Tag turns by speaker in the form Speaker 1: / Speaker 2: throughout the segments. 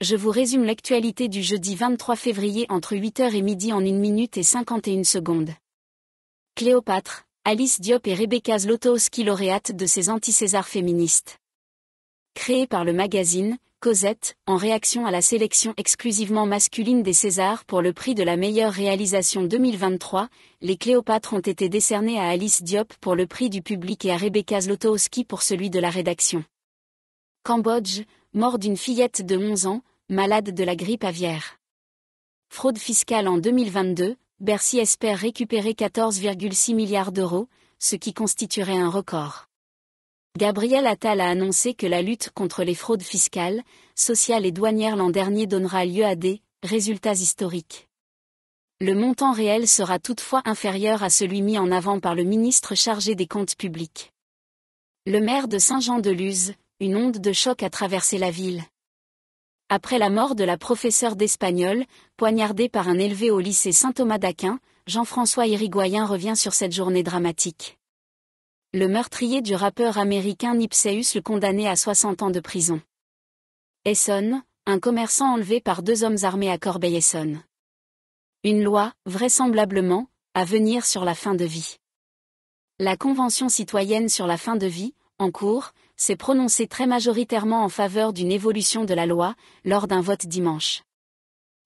Speaker 1: je vous résume l'actualité du jeudi 23 février entre 8h et midi en 1 minute et 51 secondes. Cléopâtre, Alice Diop et Rebecca Zlotowski lauréates de ces anti-César féministes. Créé par le magazine Cosette, en réaction à la sélection exclusivement masculine des Césars pour le prix de la meilleure réalisation 2023, les Cléopâtres ont été décernés à Alice Diop pour le prix du public et à Rebecca Zlotowski pour celui de la rédaction. Cambodge, mort d'une fillette de 11 ans, malade de la grippe aviaire. Fraude fiscale en 2022, Bercy espère récupérer 14,6 milliards d'euros, ce qui constituerait un record. Gabriel Attal a annoncé que la lutte contre les fraudes fiscales, sociales et douanières l'an dernier donnera lieu à des résultats historiques. Le montant réel sera toutefois inférieur à celui mis en avant par le ministre chargé des comptes publics. Le maire de Saint-Jean-de-Luz, une onde de choc a traversé la ville. Après la mort de la professeure d'espagnol, poignardée par un élevé au lycée Saint-Thomas d'Aquin, Jean-François Irigoyen revient sur cette journée dramatique. Le meurtrier du rappeur américain Nipseus le condamné à 60 ans de prison. Essonne, un commerçant enlevé par deux hommes armés à Corbeil-Essonne. Une loi, vraisemblablement, à venir sur la fin de vie. La Convention citoyenne sur la fin de vie, en cours, s'est prononcé très majoritairement en faveur d'une évolution de la loi, lors d'un vote dimanche.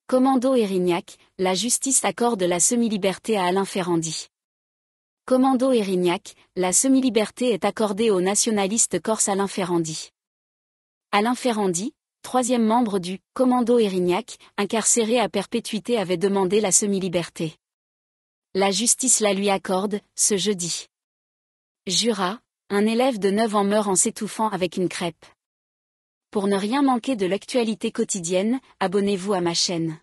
Speaker 1: Commando Erignac, la justice accorde la semi-liberté à Alain Ferrandi. Commando Erignac, la semi-liberté est accordée au nationaliste corse Alain Ferrandi. Alain Ferrandi, troisième membre du Commando Erignac, incarcéré à perpétuité, avait demandé la semi-liberté. La justice la lui accorde, ce jeudi. Jura, un élève de 9 ans meurt en s'étouffant avec une crêpe. Pour ne rien manquer de l'actualité quotidienne, abonnez-vous à ma chaîne.